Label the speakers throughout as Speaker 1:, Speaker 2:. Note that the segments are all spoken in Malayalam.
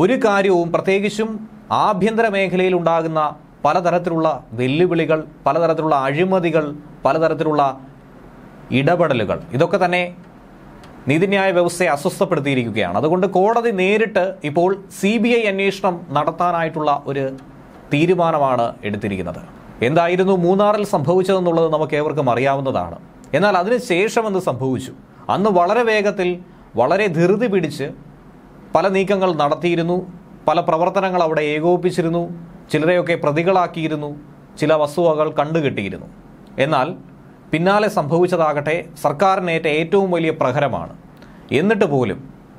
Speaker 1: ഒരു കാര്യവും പ്രത്യേകിച്ചും ആഭ്യന്തര മേഖലയിൽ ഉണ്ടാകുന്ന പലതരത്തിലുള്ള വെല്ലുവിളികൾ പലതരത്തിലുള്ള അഴിമതികൾ പലതരത്തിലുള്ള ഇടപെടലുകൾ ഇതൊക്കെ തന്നെ നീതിന്യായ വ്യവസ്ഥയെ അസ്വസ്ഥപ്പെടുത്തിയിരിക്കുകയാണ് അതുകൊണ്ട് കോടതി നേരിട്ട് ഇപ്പോൾ സി ബി ഐ അന്വേഷണം നടത്താനായിട്ടുള്ള ഒരു തീരുമാനമാണ് എടുത്തിരിക്കുന്നത് എന്തായിരുന്നു മൂന്നാറിൽ സംഭവിച്ചതെന്നുള്ളത് നമുക്ക് ഏവർക്കും അറിയാവുന്നതാണ് എന്നാൽ അതിനുശേഷം എന്ത് സംഭവിച്ചു അന്ന് വളരെ വേഗത്തിൽ വളരെ ധൃതി പിടിച്ച് പല നീക്കങ്ങൾ നടത്തിയിരുന്നു പല പ്രവർത്തനങ്ങൾ അവിടെ ഏകോപിപ്പിച്ചിരുന്നു ചിലരെയൊക്കെ പ്രതികളാക്കിയിരുന്നു ചില വസ്തുവകൾ കണ്ടുകെട്ടിയിരുന്നു എന്നാൽ പിന്നാലെ സംഭവിച്ചതാകട്ടെ സർക്കാരിനേറ്റ ഏറ്റവും വലിയ പ്രഹരമാണ് എന്നിട്ട് പോലും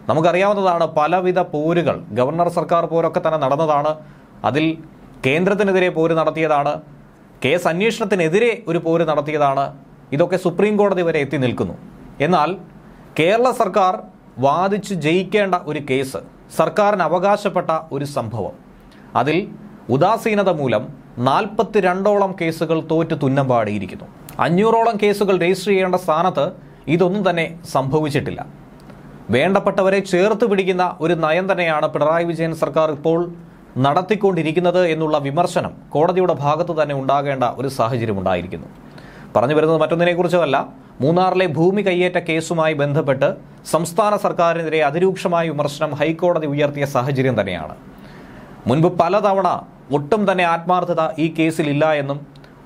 Speaker 1: നമുക്കറിയാവുന്നതാണ് പലവിധ പോരുകൾ ഗവർണർ സർക്കാർ പോരൊക്കെ തന്നെ നടന്നതാണ് അതിൽ കേന്ദ്രത്തിനെതിരെ പോര് നടത്തിയതാണ് കേസ് അന്വേഷണത്തിനെതിരെ ഒരു പോര് നടത്തിയതാണ് ഇതൊക്കെ സുപ്രീം കോടതി വരെ എത്തി നിൽക്കുന്നു എന്നാൽ കേരള സർക്കാർ വാദിച്ച് ജയിക്കേണ്ട ഒരു കേസ് സർക്കാരിന് അവകാശപ്പെട്ട ഒരു സംഭവം അതിൽ ഉദാസീനത മൂലം നാൽപ്പത്തിരണ്ടോളം കേസുകൾ തോറ്റ് തുന്നം പാടിയിരിക്കുന്നു അഞ്ഞൂറോളം കേസുകൾ രജിസ്റ്റർ ചെയ്യേണ്ട സ്ഥാനത്ത് ഇതൊന്നും തന്നെ സംഭവിച്ചിട്ടില്ല വേണ്ടപ്പെട്ടവരെ ചേർത്ത് പിടിക്കുന്ന ഒരു നയം തന്നെയാണ് പിണറായി വിജയൻ സർക്കാർ ഇപ്പോൾ നടത്തിക്കൊണ്ടിരിക്കുന്നത് എന്നുള്ള വിമർശനം കോടതിയുടെ ഭാഗത്ത് തന്നെ ഉണ്ടാകേണ്ട ഒരു സാഹചര്യം ഉണ്ടായിരിക്കുന്നു പറഞ്ഞു വരുന്നത് മറ്റൊന്നിനെക്കുറിച്ചുമല്ല മൂന്നാറിലെ ഭൂമി കയ്യേറ്റ കേസുമായി ബന്ധപ്പെട്ട് സംസ്ഥാന സർക്കാരിനെതിരെ അതിരൂക്ഷമായ വിമർശനം ഹൈക്കോടതി ഉയർത്തിയ സാഹചര്യം തന്നെയാണ് മുൻപ് പലതവണ ഒട്ടും തന്നെ ആത്മാർത്ഥത ഈ കേസിലില്ല എന്നും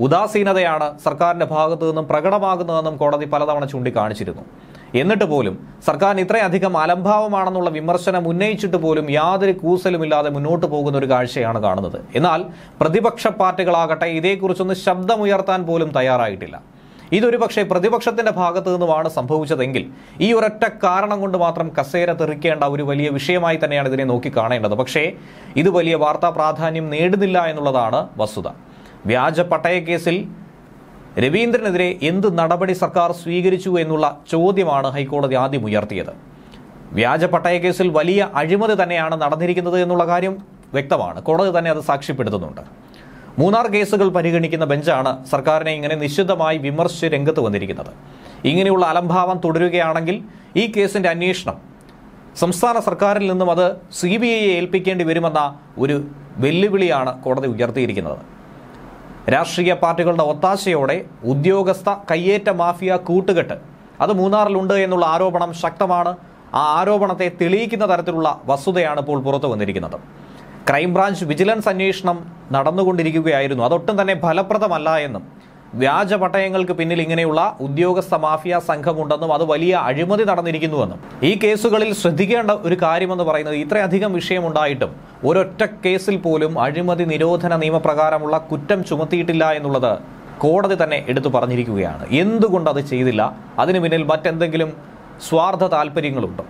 Speaker 1: ഉദാസീനതയാണ് സർക്കാരിൻ്റെ ഭാഗത്തു നിന്നും പ്രകടമാകുന്നതെന്നും കോടതി പലതവണ ചൂണ്ടിക്കാണിച്ചിരുന്നു എന്നിട്ട് പോലും സർക്കാരിന് ഇത്രയധികം അലംഭാവമാണെന്നുള്ള വിമർശനം ഉന്നയിച്ചിട്ട് പോലും യാതൊരു കൂസലുമില്ലാതെ മുന്നോട്ട് പോകുന്ന ഒരു കാഴ്ചയാണ് കാണുന്നത് എന്നാൽ പ്രതിപക്ഷ പാർട്ടികളാകട്ടെ ഇതേക്കുറിച്ചൊന്ന് ശബ്ദമുയർത്താൻ പോലും തയ്യാറായിട്ടില്ല ഇതൊരു പക്ഷേ പ്രതിപക്ഷത്തിന്റെ ഭാഗത്തു നിന്നുമാണ് സംഭവിച്ചതെങ്കിൽ ഈ ഒരൊറ്റ കാരണം കൊണ്ട് മാത്രം കസേര തെറിക്കേണ്ട ഒരു വലിയ വിഷയമായി തന്നെയാണ് ഇതിനെ നോക്കി കാണേണ്ടത് പക്ഷേ ഇത് വലിയ വാർത്താ പ്രാധാന്യം നേടുന്നില്ല എന്നുള്ളതാണ് വസ്തുത വ്യാജ പട്ടയക്കേസിൽ രവീന്ദ്രനെതിരെ എന്ത് നടപടി സർക്കാർ സ്വീകരിച്ചു എന്നുള്ള ചോദ്യമാണ് ഹൈക്കോടതി ആദ്യം ഉയർത്തിയത് വ്യാജ പട്ടയക്കേസിൽ വലിയ അഴിമതി തന്നെയാണ് നടന്നിരിക്കുന്നത് എന്നുള്ള കാര്യം വ്യക്തമാണ് കോടതി തന്നെ അത് സാക്ഷ്യപ്പെടുത്തുന്നുണ്ട് മൂന്നാർ കേസുകൾ പരിഗണിക്കുന്ന ബെഞ്ചാണ് സർക്കാരിനെ ഇങ്ങനെ നിശിതമായി വിമർശിച്ച് രംഗത്ത് വന്നിരിക്കുന്നത് ഇങ്ങനെയുള്ള അലംഭാവം തുടരുകയാണെങ്കിൽ ഈ കേസിന്റെ അന്വേഷണം സംസ്ഥാന സർക്കാരിൽ നിന്നും അത് സി ബി ഐയെ ഏൽപ്പിക്കേണ്ടി വരുമെന്ന ഒരു വെല്ലുവിളിയാണ് കോടതി ഉയർത്തിയിരിക്കുന്നത് രാഷ്ട്രീയ പാർട്ടികളുടെ ഒത്താശയോടെ ഉദ്യോഗസ്ഥ കയ്യേറ്റ മാഫിയ കൂട്ടുകെട്ട് അത് മൂന്നാറിലുണ്ട് എന്നുള്ള ആരോപണം ശക്തമാണ് ആ ആരോപണത്തെ തെളിയിക്കുന്ന തരത്തിലുള്ള വസ്തുതയാണ് ഇപ്പോൾ പുറത്തു വന്നിരിക്കുന്നത് ക്രൈംബ്രാഞ്ച് വിജിലൻസ് അന്വേഷണം നടന്നുകൊണ്ടിരിക്കുകയായിരുന്നു അതൊട്ടും തന്നെ ഫലപ്രദമല്ല എന്നും വ്യാജ പട്ടയങ്ങൾക്ക് പിന്നിൽ ഇങ്ങനെയുള്ള ഉദ്യോഗസ്ഥ മാഫിയ സംഘമുണ്ടെന്നും അത് വലിയ അഴിമതി നടന്നിരിക്കുന്നുവെന്നും ഈ കേസുകളിൽ ശ്രദ്ധിക്കേണ്ട ഒരു കാര്യമെന്ന് പറയുന്നത് ഇത്രയധികം വിഷയമുണ്ടായിട്ടും ഒരൊറ്റ കേസിൽ പോലും അഴിമതി നിരോധന നിയമപ്രകാരമുള്ള കുറ്റം ചുമത്തിയിട്ടില്ല എന്നുള്ളത് കോടതി തന്നെ എടുത്തു പറഞ്ഞിരിക്കുകയാണ് എന്തുകൊണ്ട് അത് ചെയ്തില്ല അതിനു പിന്നിൽ മറ്റെന്തെങ്കിലും സ്വാർത്ഥ താല്പര്യങ്ങളുണ്ടോ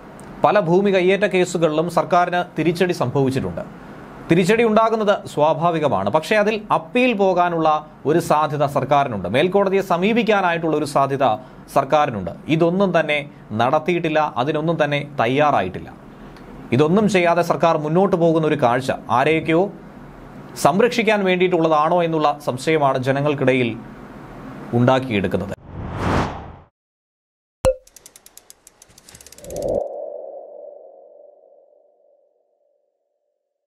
Speaker 1: പല ഭൂമി കയ്യേറ്റ കേസുകളിലും സർക്കാരിന് തിരിച്ചടി സംഭവിച്ചിട്ടുണ്ട് തിരിച്ചടി ഉണ്ടാകുന്നത് സ്വാഭാവികമാണ് പക്ഷേ അതിൽ അപ്പീൽ പോകാനുള്ള ഒരു സാധ്യത സർക്കാരിനുണ്ട് മേൽക്കോടതിയെ സമീപിക്കാനായിട്ടുള്ള ഒരു സാധ്യത സർക്കാരിനുണ്ട് ഇതൊന്നും തന്നെ നടത്തിയിട്ടില്ല അതിനൊന്നും തന്നെ തയ്യാറായിട്ടില്ല ഇതൊന്നും ചെയ്യാതെ സർക്കാർ മുന്നോട്ട് പോകുന്ന ഒരു കാഴ്ച ആരെയൊക്കെയോ സംരക്ഷിക്കാൻ വേണ്ടിയിട്ടുള്ളതാണോ എന്നുള്ള സംശയമാണ് ജനങ്ങൾക്കിടയിൽ ഉണ്ടാക്കിയെടുക്കുന്നത്